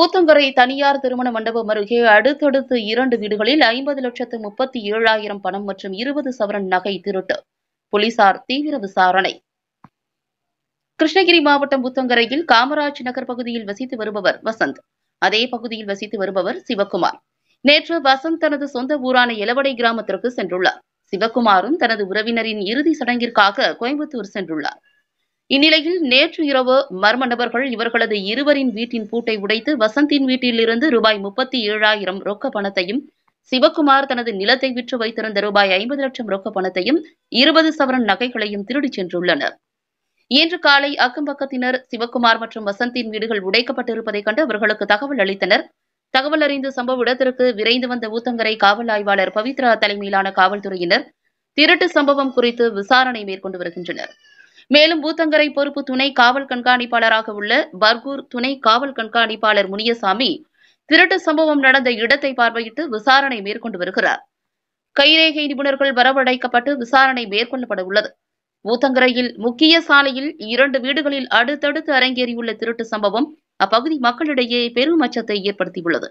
ஊத்தங்கரை தனியார் திருமண மண்டபம் அருகே அடுத்தடுத்து இரண்டு வீடுகளில் ஐம்பது லட்சத்து முப்பத்தி ஏழாயிரம் பணம் மற்றும் இருபது சவரன் நகை திருட்டு போலீசார் தீவிர விசாரணை கிருஷ்ணகிரி மாவட்டம் ஊத்தங்கரையில் காமராஜ் நகர் பகுதியில் வசித்து வருபவர் வசந்த் அதே பகுதியில் வசித்து வருபவர் சிவகுமார் நேற்று வசந்த் தனது சொந்த ஊரான எலவடை கிராமத்திற்கு சென்றுள்ளார் சிவகுமாரும் தனது உறவினரின் இறுதி சடங்கிற்காக கோயம்புத்தூர் சென்றுள்ளார் இந்நிலையில் நேற்று இரவு மர்ம நபர்கள் இவர்களது இருவரின் வீட்டின் பூட்டை உடைத்து வசந்தின் வீட்டிலிருந்து ரூபாய் முப்பத்தி ஏழாயிரம் ரொக்க பணத்தையும் சிவகுமார் தனது நிலத்தை விற்று வைத்திருந்த ரூபாய் ஐம்பது லட்சம் ரொக்க பணத்தையும் இருபது சவரன் நகைகளையும் திருடிச் சென்றுள்ளனர் இன்று காலை அக்கம்பக்கத்தினர் சிவகுமார் மற்றும் வசந்தின் வீடுகள் உடைக்கப்பட்டிருப்பதைக் கண்டு அவர்களுக்கு தகவல் அளித்தனர் தகவல் அறிந்து சம்பவ இடத்திற்கு விரைந்து வந்த ஊத்தங்கரை காவல் ஆய்வாளர் பவித்ரா தலைமையிலான காவல்துறையினர் திருட்டு சம்பவம் குறித்து விசாரணை மேற்கொண்டு வருகின்றனர் மேலும் பூத்தங்கரை பொறுப்பு துணை காவல் கண்காணிப்பாளராக உள்ள பர்கூர் துணை காவல் கண்காணிப்பாளர் முனியசாமி திருட்டு சம்பவம் நடந்த இடத்தை பார்வையிட்டு விசாரணை மேற்கொண்டு வருகிறார் கைரேகை நிபுணர்கள் வரவழைக்கப்பட்டு விசாரணை மேற்கொள்ளப்பட உள்ளது ஊத்தங்கரையில் முக்கிய சாலையில் இரண்டு வீடுகளில் அடுத்தடுத்து அரங்கேறியுள்ள திருட்டு சம்பவம் அப்பகுதி மக்களிடையே பெரும் அச்சத்தை ஏற்படுத்தியுள்ளது